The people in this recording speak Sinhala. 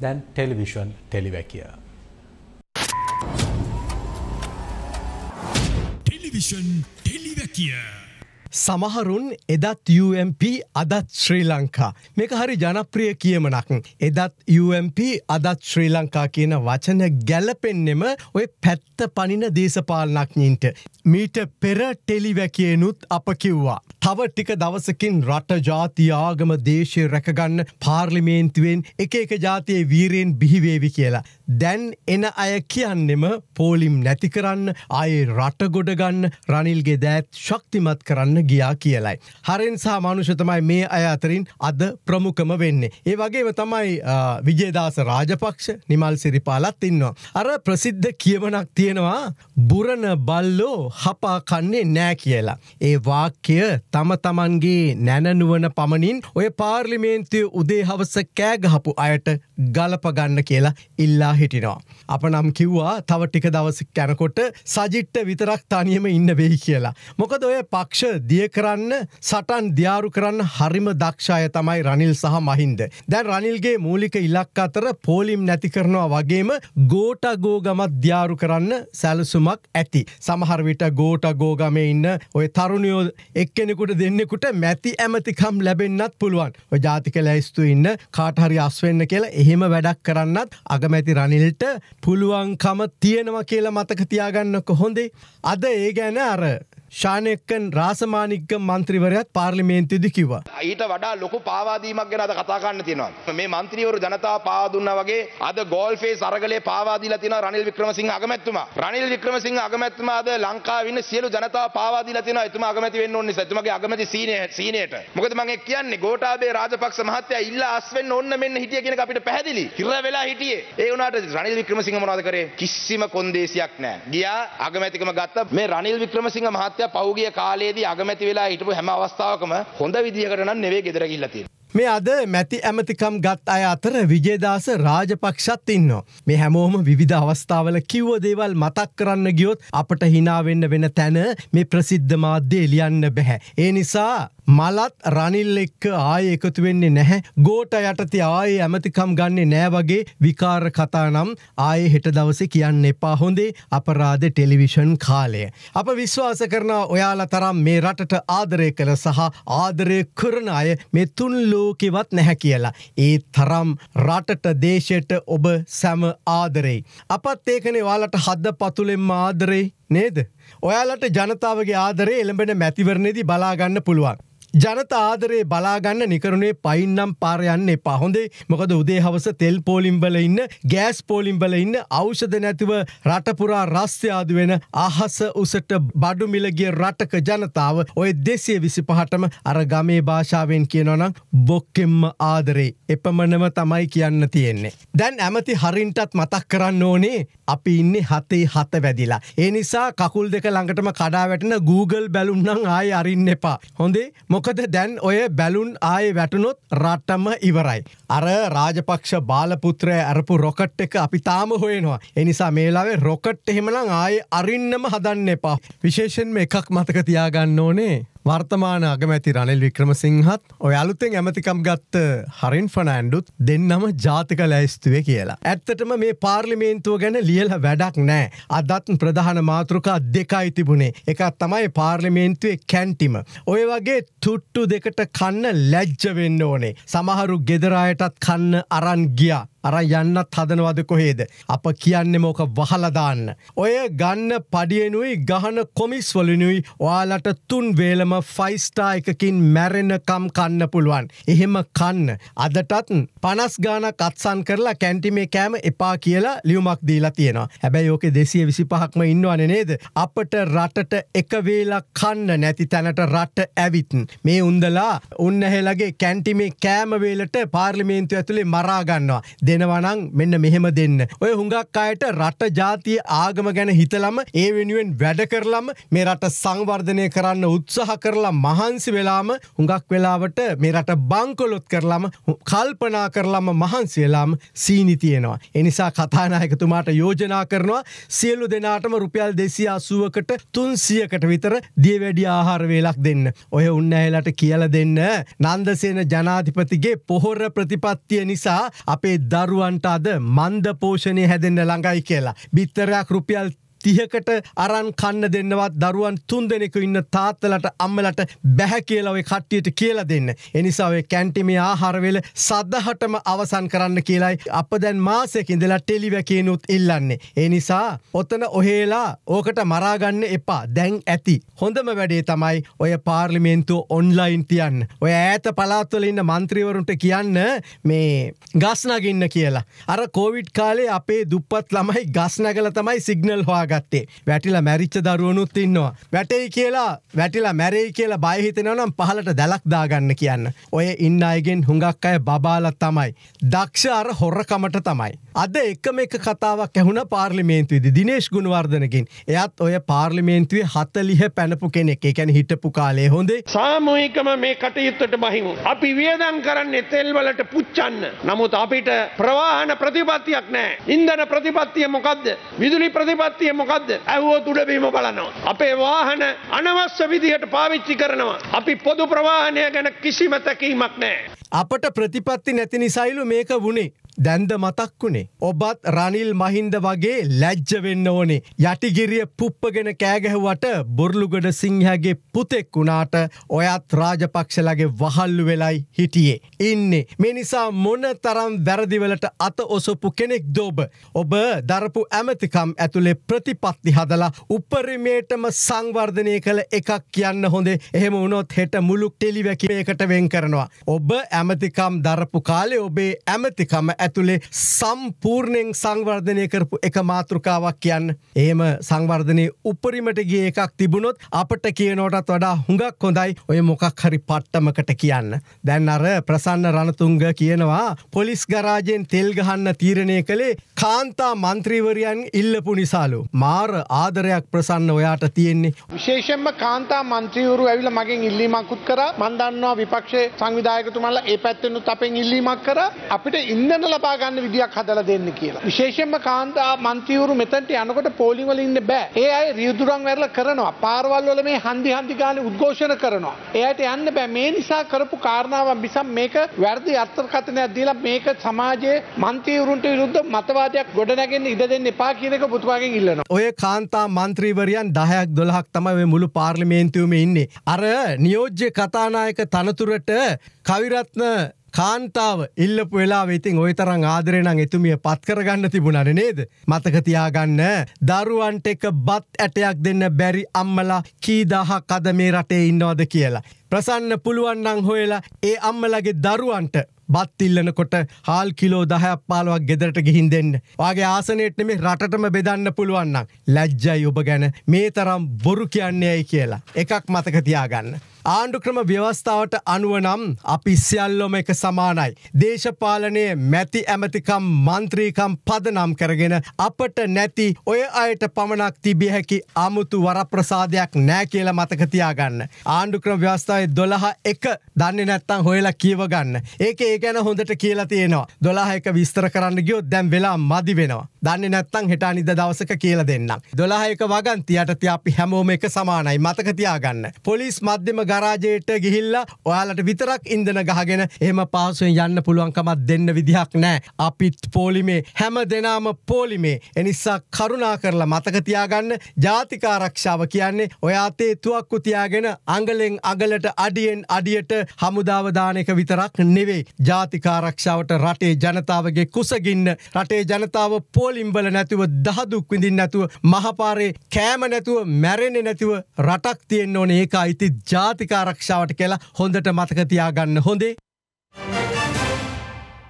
than television televakia. Television televakia. සමහරුන් එදත් UMP අදත් ශ්‍රී ලංකා මේක හරි ජනප්‍රිය කියමනක් එදත් UMP අදත් ශ්‍රී ලංකා කියන වචන ගැලපෙන්නෙම ඔය පැත්ත පනින දේශපාලනක්ඥීන්ට මීට පෙර ටෙලිවැකේනුත් අප කිව්වා තව ටික දවසකින් රට ජාතිය ආගම දේශය රැකගන්න පාර්ලිමේන්තුවෙන් එක එක ජාතියේ වීරයෙන් බිහිවේවි කියලා දැන් එන අය කියන්නෙම පෝලිම් නැති කරන්න ආයේ රට ගොඩගන්න රනිල්ගේ දෑත් ශක්තිමත් කරන්න ගියා කියලයි. හරෙන් සහ මනුෂතමයි මේ අය අතරින් අද ප්‍රමුඛම වෙන්නේ. ඒ වගේම තමයි විජේදාස රාජපක්ෂ නිමල් සිරිපාලත් ඉන්නවා. අර ප්‍රසිද්ධ කියවනක් තියෙනවා බුරණ බල්ලෝ හපා කන්නේ නෑ කියලා. ඒ වාක්‍ය තම තමන්ගේ නැනනුවන පමණින් ඔය පාර්ලිමේන්තිය උදේ හවස කෑගහපු අයට ගලපගන්න කියලා ඉල්ලා හිටිනවා. අප නම් කිව්වා තව ටික දවසක් යැනකොට සජිට්ට විතරක් තනියම ඉන්න වෙයි කියලා. මොකද ඔය පක්ෂ දිය කරන්න සටන් දියාරු කරන්න හරිම දක්ෂාය තමයි රනිල් සහ මහින්ද. දැන් රනිල්ගේ මූලික ඉලක් අතර පෝලිම් නැති කරනවා වගේම ගෝට ගෝගමත් දියාරු කරන්න සැලසුමක් ඇති. සමහරවිට ගෝට ගෝගම ඉන්න ඔය තරුණයෝ එක්කෙනෙකුට දෙන්නෙකුට මැති ඇමතිකම් ලැබෙන්න්නත් පුළුවන් ජාතික ලැයිස්තු ඉන්න කාටහරි අස්වෙන්න කියලා එහෙම වැඩක් කරන්නත් අගමැති රණ රනිල්ට පුළුවන්කම තියෙනවා කියලා මතක තියාගන්නක හොඳේ අද ඒ ගැන අර ශානයක්කන් රාසමානික්ක මන්ත්‍රීවරයත් පාර්ලිමේන්තිදි කිවා. ඊට වඩා ලොකු පාවාදීමක් ගැන අද කතා කරන්න තියෙනවා. මේ මන්ත්‍රීවරු ජනතාව පාවා දුන්නා වගේ අද ගෝල්ෆේ සරගලේ පාවා දීලා තියෙනවා රනිල් වික්‍රමසිංහ අගමැතිතුමා. රනිල් වික්‍රමසිංහ අගමැතිතුමා අද ලංකාවේ ඉන්න සියලු ජනතාව පාවා දීලා තියෙනවා එතුමා අගමැති වෙන්න ඕන නිසා. එතුමාගේ අගමැති සීනයට. මොකද මම ඒක කියන්නේ ගෝඨාභය රාජපක්ෂ මහත්තයා ඉල්ලා අස් වෙන්න ඕන මෙන්න හිටිය කියන එක අපිට පැහැදිලි. ඉර වෙලා හිටියේ. ඒ වුණාට රනිල් වික්‍රමසිංහ මොනවද කරේ? කිසිම කොන්දේසියක් නැහැ. ගියා අගමැතිකම ගත්තා. මේ රනිල් වික්‍රමසිංහ මහත්තයා මහත්තයා පෞගිය කාලයේදී අගමැති වෙලා හිටපු හැම අවස්ථාවකම හොඳ විදිහකට නම් නෙවෙයි ගෙදර ගිහිල්ලා තියෙන්නේ. මේ අද මැති ඇමතිකම් ගත් අය අතර විජේදාස රාජපක්ෂත් ඉන්නවා. මේ හැමෝම විධ අවස්ථාවල කිව්ව දේවල් මතක් කරන්න ගියොත් අපට හිනාවෙන්න වෙන තැන මේ ප්‍රසිද්ධ මාධ්‍යය ලියන්න බැහැ. ඒ නිසා මලත් රනිල් එක්ක ආය එකතු වෙන්නේ නැහැ ගෝට යටති ආයේ ඇමතිකම් ගන්නේ නෑ වගේ විකාර කතා නම් ආය හෙට දවසේ කියන්න එපා හොඳේ අපරාධ ටෙලිවිෂන් කාලය. අප විශ්වාස කරන ඔයාලා තරම් මේ රටට ආදරය කළ සහ ආදරය කරන අය මේ තුන් ලෝකෙවත් නැහැ කියලා. ඒ තරම් රටට දේශයට ඔබ සැම ආදරෙයි. අපත් ඒකනේ වාලට හද්ද පතුලෙන්ම ආදරෙයි නේද. ඔයාලට ජනතාවගේ ආදරේ එළඹෙන මැතිවරණෙදි බලාගන්න පුළුවන්. ජනතාදරේ බලාගන්න නිකරුණේ පයින්නම් පාරයන්න පහොඳේ මොකද උදේ හවස තෙල් පෝලිම්බල ඉන්න ගෑස් පෝලිම්බල ඉන්න අෞෂධ නැතිව රටපුරා රස්්‍යයාද වෙන අහස උසට බඩුමිලගේ රටක ජනතාව ඔය දෙසේ විසි පහටම අර ගමේ භාෂාවෙන් කියනොනම් බොක්කෙම්ම ආදරේ එපමණම තමයි කියන්න තියෙන්නේ. දැන් ඇමති හරින්ටත් මතක් කරන්න ඕනේ අපි ඉන්න හතේ හත වැදිලා. ඒ නිසා කකුල් දෙක ළඟටම කඩා වැටන Google බැලුම්නම් ආය අරින්න එපා හොඳේ ම මොකද දැන් ඔය බැලුන් ආය වැටනොත් රට්ටම ඉවරයි. අර රාජපක්ෂ බාලපුත්‍රය ඇරපු රොකට් එක අපි තාම හොයෙනවා. එනිසා මේලාවේ රොකට් එහෙමනම් ආය අරින්නම හදන්න එපා. විශේෂෙන්ම එකක් මතක තියාගන්න ඕනේ. වර්තමාන අගමැති රනිල් වික්‍රමසිංහත් ඔය අලුතෙන් ඇමතිකම් ගත්ත හරින් ෆනෑන්ඩුත් දෙන්නම ජාතික ලැයිස්තුවේ කියලා. ඇත්තටම මේ පාර්ලිමේන්තුව ගැන ලියල වැඩක් නෑ. අදත් ප්‍රධාන මාතෘකා දෙකයි තිබුණේ. එකක් තමයි පාර්ලිමේන්තුවේ කැන්ටිම. ඔය වගේ තුට්ටු දෙකට කන්න ලැජ්ජවෙන්න ඕනේ. සමහරු ගෙදරායටත් කන්න අරන් ගියා. අර යන්නත් හදනවද කොහේද. අප කියන්නේ මෝක වහලදාන්න. ඔය ගන්න පඩියනුයි ගහන කොමිස්වලිනුයි ඔයාලට තුන් වේලම ෆයිස්ටා එකකින් මැරෙනකම් කන්න පුළුවන්. එහෙම කන්න. අදටත් පනස් ගාන කත්සන් කරලා කැන්ටිමේ කෑම එපා කියලා ලියුමක් දීලා තියෙනවා. හැබැයි ඕකේ දෙසිය විසි පහක්ම ඉන්නවන නේද. අපට රටට එක වේලා කන්න නැති තැනට රට ඇවිත්න්. මේ උන්දලා උන්නහෙලගේ කැන්ටිමේ කෑමවේලට පාර්ලිමේන්තු ඇතුළේ මරාගන්නවා. දෙ දෙනවනම් මෙන්න මෙහෙම දෙන්න. ඔය හුඟක් අයට රට ජාතිය ආගම ගැන හිතලම ඒ වෙනුවෙන් වැඩ කරලම මේ රට සංවර්ධනය කරන්න උත්සාහ කරලා මහන්සි වෙලාම හුඟක් වෙලාවට මේ රට බංකොලොත් කරලම කල්පනා කරලම මහන්සි වෙලාම සීනි තියෙනවා. එනිසා කතානායකතුමාට යෝජනා කරනවා සියලු දෙනාටම රුපියල් දෙසිය අසුවකට තුන් සියකට විතර දියවැඩි ආහාර වේලක් දෙන්න. ඔය උන්නඇලට කියල දෙන්න නන්දසේන ජනාධිපතිගේ පොහොර ප්‍රතිපත්තිය නිසා අපේ දර දරුවන්ට අද මන්ද පෝෂණය හැදෙන්න්න ළඟයි කියලා. බිත්තරයක් රුපියල් තියකට අරන් කන්න දෙන්නවත් දරුවන් තුන් දෙනෙකු ඉන්න තාත්තලට අම්මලට බැහැ කියලවේ කට්ටියට කියල දෙන්න. එනිසාවේ කැන්ටිමේ ආහාරවෙල සදහටම අවසන් කරන්න කියලායි අප දැන් මාසයකින්දලා ටෙලිවැකේනුත් ඉල්ලන්නේ. එනිසා ඔතන ඔහේලා ඕකට මරාගන්න එපා දැන් ඇති. හොඳම වැඩේ තමයි ඔය පාර්ලිමේන්තුව ඔන්ලයින් තියන්න. ඔය ඇත පලාත්වල ඉන්න මන්ත්‍රීවරුන්ට කියන්න මේ ගස්නගින්න කියලා. අර කෝවිට් කාලේ අපේ දුප්පත් ළමයි ගස්නගල තමයි සිගනල් හවාග හදාගත්තේ වැටිලා මැරිච්ච දරුවනුත් ඉන්නවා වැටයි කියලා වැටිලා මැරෙයි කියලා බයහිතෙනනම් පහලට දැලක් දාගන්න කියන්න ඔය ඉන්න අයගෙන් හුඟක් අය බබාල තමයි දක්ෂ අර හොරකමට තමයි අද එකම එක කතාවක් ඇහුණ පාර්ලිමේන්තුවේදී දිනේශ් ගුණවර්ධනකින් එයත් ඔය පාර්ලිමේන්තුවේ හතලිහ පැනපු කෙනෙක් ඒ කියන්නේ හිටපු කාලේ හොඳේ සාමූහිකම මේ කටයුත්තට බහිමු අපි වියදම් කරන්නේ තෙල් වලට පුච්චන්න නමුත් අපිට ප්‍රවාහන ප්‍රතිපත්තියක් නැහැ ඉන්ධන ප්‍රතිපත්තිය මොකද්ද විදුලි ප්‍රතිපත්තිය මොකක්ද ඇහෝ තුඩබීම බලනවා. අපේ වාහන අනවශ්‍ය විදිහට පාවිච්චි කරනවා. අපි පොදු ප්‍රවාහනය ගැන කිසිම තැකීමක් නෑ. අපට ප්‍රතිපත්ති නැති නිසයිලු මේක වුණේ දැන්ද මතක් වුණේ. ඔබත් රනිල් මහින්ද වගේ ලැජ්ජ වෙන්න ඕනේ. යටිගිරිය පුප්පගෙන කෑගැහුවට බොරලුගඩ සිංහගේ පුතෙක් වුණාට ඔයත් රාජපක්ෂලගේ වහල්ලු වෙලයි හිටියේ. ඉන්නේ. මේ නිසා මොන තරම් වැරදිවලට අත ඔසොපු කෙනෙක් දෝබ. ඔබ දරපු ඇමතිකම් ඇතුළේ ප්‍රතිපත්ති හදලා උපරිමේටම සංවර්ධනය කළ එකක් කියන්න හොඳේ එහෙම වුණොත් හෙට මුළු ටෙලිවැකිවේකට වෙන් කරනවා. ඔබ ඇමතිකම් දරපු කාලේ ඔබේ ඇමතිකම ඇ ඇතුළේ සම්පූර්ණයෙන් සංවර්ධනය කරපු එක මාතෘකාවක් කියන්න. ඒම සංවර්ධනය උපරිමට ගේ එකක් තිබුණොත් අපට කියනෝටත් වඩා හුඟක් හොඳයි ඔය මොකක් හරි පට්ටමකට කියන්න. දැන් අර ප්‍රසන්න රණතුංග කියනවා පොලිස් ගරාජයෙන් තෙල් ගහන්න තීරණය කළේ කාන්තා මන්ත්‍රීවරයන් ඉල්ලපු නිසාලු. මාර ආදරයක් ප්‍රසන්න ඔයාට තියෙන්නේ. විශේෂෙන්ම කාන්තා මන්ත්‍රීවරු ඇවිල මගෙන් ඉල්ලීමකුත් කර මන්දන්නවා විපක්ෂේ සංවිධායකතුමල්ල ඒ පැත්තෙනුත් අපෙන් ඉල්ලීමක් කර අපිට ඉන්දනල ලබා ගන්න විදියක් හදලා දෙන්න කියලා. විශේෂයෙන්ම කාන්දා മന്ത്രിවරු මෙතනට යනකොට පෝලිං වල ඉන්න බෑ. ඒ අය රියදුරන් වැරලා කරනවා. පාරවල් වල මේ හන්දි හන්දි ගානේ උද්ඝෝෂණ කරනවා. එයාට යන්න බෑ. මේ නිසා කරපු කාරණාවන් මිසක් මේක වැරදි අර්ථකථනයක් දීලා මේක සමාජයේ മന്ത്രിවරුන්ට විරුද්ධ මතවාදයක් ගොඩනැගෙන්න ඉඩ දෙන්න එපා කියන එක පුතුමාගෙන් ඉල්ලනවා. ඔය කාන්තා മന്ത്രിවරියන් 10ක් 12ක් තමයි මුළු පාර්ලිමේන්තුවේම ඉන්නේ. අර නියෝජ්‍ය කතානායක තනතුරට කවිරත්න කාන්තාව ඉල්ලපු වෙලා ඉතින් ඔය තරන් ආදරේනං එතුමිය පත්කරගන්න තිබුණන නේද. මතකතියාගන්න දරුවන්ට එක බත් ඇටයක් දෙන්න බැරි අම්මලා කීදාහ කද මේ රටේ ඉන්නවාද කියලා. ප්‍රසන්න පුළුවන්නං හොයලා ඒ අම්මලගේ දරුවන්ට බත්තිල්ලනකොට හාල් කිලෝ දහයක් පාලුවක් ගෙදරට ගිහින් දෙන්න. වගේ ආසනයට මේ රටටම බෙදන්න පුළුවන්නම්. ලැජ්ජයි ඔබ ගැන මේ තරම් බොරු කියන්නේ ඇයි කියලා. එකක් මතක තියාගන්න. ආණ්ඩුක්‍රම ව්‍යවස්ථාවට අනුවනම් අපි සියල්ලොම එක සමානයි. දේශපාලනය මැති ඇමතිකම් මන්ත්‍රීකම් පදනම් කරගෙන අපට නැති ඔය අයට පමණක් තිබිය හැකි අමුතු වරප්‍රසාදයක් නෑ කියල මතකතියාගන්න. ආණ්ඩුක්‍රම ව්‍යවස්ථාවයි දොළහ එක දන්න නැත්තං හොයලා කියවගන්න. ඒක ඒ ගැන හොඳට කියලා තියෙනවා. දොලා එක විස්තර කරන්න ගියෝ දැම් වෙලා මදි වෙනවා. දන්න නැත්තං හිට අනිද දවසක කියල දෙන්නම්. දොලාහයක වගන්තියට ති අපි හැමෝම එක සමානයි මතකතියාගන්න. පොලිස් මධ්‍යම ග ගරාජයට ගිහිල්ලා ඔයාලට විතරක් ඉඳන ගහගෙන එහම පාසුවෙන් යන්න පුළුවන්කමත් දෙන්න විදිහක් නෑ අපිත් පෝලිමේ හැම දෙනාම පෝලිමේ එනිසා කරුණා කරලා මතකතියාගන්න ජාතිකාරක්ෂාව කියන්නේ ඔයාතේ තුවක්කු තියාගෙන අඟලෙන් අගලට අඩියෙන් අඩියට හමුදාවදානක විතරක් නෙවෙයි ජාතිකාරක්ෂාවට රටේ ජනතාවගේ කුසගින්න රටේ ජනතාව පෝලිම්බල නැතිව දහදුක් විඳින් නැතුව මහපාරේ කෑම නැතුව මැරෙන නැතිව රටක් තියෙන්න්න ඕන ඒක අයිති ජාතික ආර්ථික ආරක්ෂාවට කියලා හොඳට මතක තියාගන්න හොඳේ